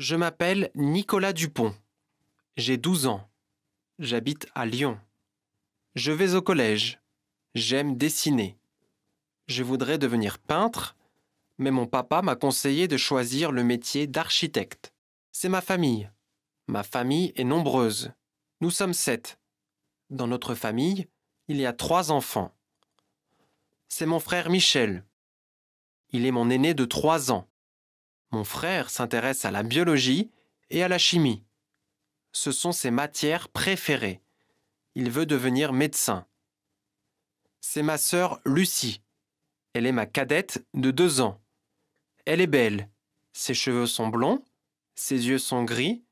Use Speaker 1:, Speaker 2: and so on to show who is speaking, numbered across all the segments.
Speaker 1: Je m'appelle Nicolas Dupont. J'ai 12 ans. J'habite à Lyon. Je vais au collège. J'aime dessiner. Je voudrais devenir peintre, mais mon papa m'a conseillé de choisir le métier d'architecte. C'est ma famille. Ma famille est nombreuse. Nous sommes sept. Dans notre famille, il y a trois enfants. C'est mon frère Michel. Il est mon aîné de trois ans. Mon frère s'intéresse à la biologie et à la chimie. Ce sont ses matières préférées. Il veut devenir médecin. C'est ma sœur Lucie. Elle est ma cadette de deux ans. Elle est belle. Ses cheveux sont blonds, ses yeux sont gris,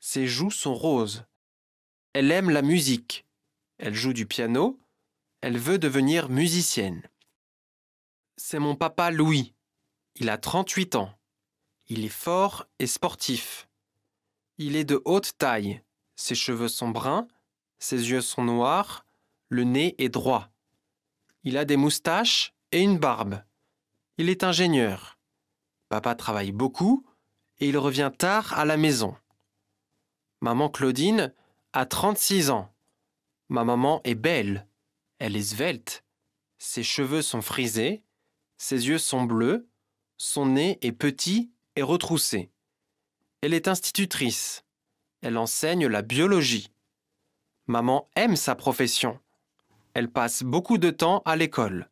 Speaker 1: ses joues sont roses. Elle aime la musique. Elle joue du piano. Elle veut devenir musicienne. C'est mon papa Louis. Il a 38 ans. Il est fort et sportif. Il est de haute taille. Ses cheveux sont bruns, ses yeux sont noirs, le nez est droit. Il a des moustaches et une barbe. Il est ingénieur. Papa travaille beaucoup et il revient tard à la maison. Maman Claudine a 36 ans. Ma maman est belle. Elle est svelte. Ses cheveux sont frisés, ses yeux sont bleus, son nez est petit retroussée. Elle est institutrice. Elle enseigne la biologie. Maman aime sa profession. Elle passe beaucoup de temps à l'école.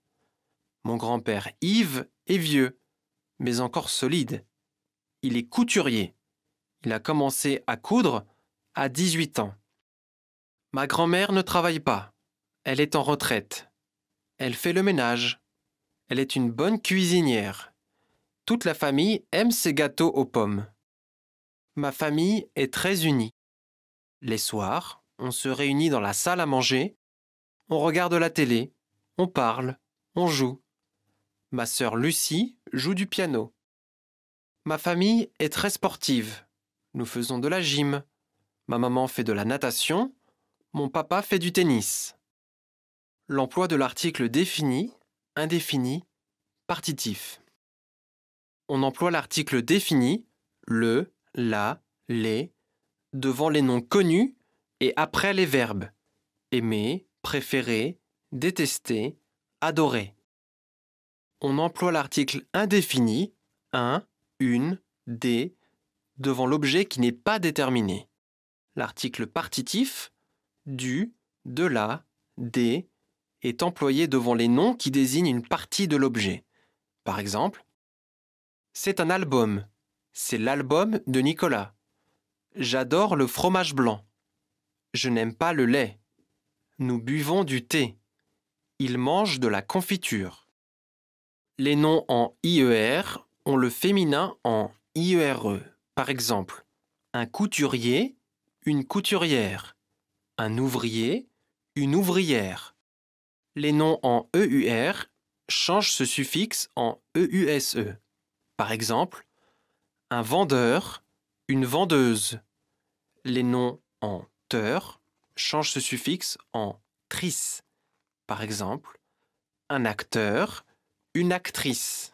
Speaker 1: Mon grand-père Yves est vieux, mais encore solide. Il est couturier. Il a commencé à coudre à 18 ans. Ma grand-mère ne travaille pas. Elle est en retraite. Elle fait le ménage. Elle est une bonne cuisinière. Toute la famille aime ses gâteaux aux pommes. Ma famille est très unie. Les soirs, on se réunit dans la salle à manger, on regarde la télé, on parle, on joue. Ma sœur Lucie joue du piano. Ma famille est très sportive. Nous faisons de la gym. Ma maman fait de la natation, mon papa fait du tennis. L'emploi de l'article défini, indéfini, partitif on emploie l'article défini, le, la, les, devant les noms connus et après les verbes. Aimer, préférer, détester, adorer. On emploie l'article indéfini, un, une, des, devant l'objet qui n'est pas déterminé. L'article partitif, du, de la, des, est employé devant les noms qui désignent une partie de l'objet. Par exemple, c'est un album. C'est l'album de Nicolas. J'adore le fromage blanc. Je n'aime pas le lait. Nous buvons du thé. Il mange de la confiture. Les noms en IER ont le féminin en IERE. E. Par exemple, un couturier, une couturière, un ouvrier, une ouvrière. Les noms en EUR changent ce suffixe en EUSE. Par exemple, un vendeur, une vendeuse. Les noms en teur changent ce suffixe en "-trice". Par exemple, un acteur, une actrice.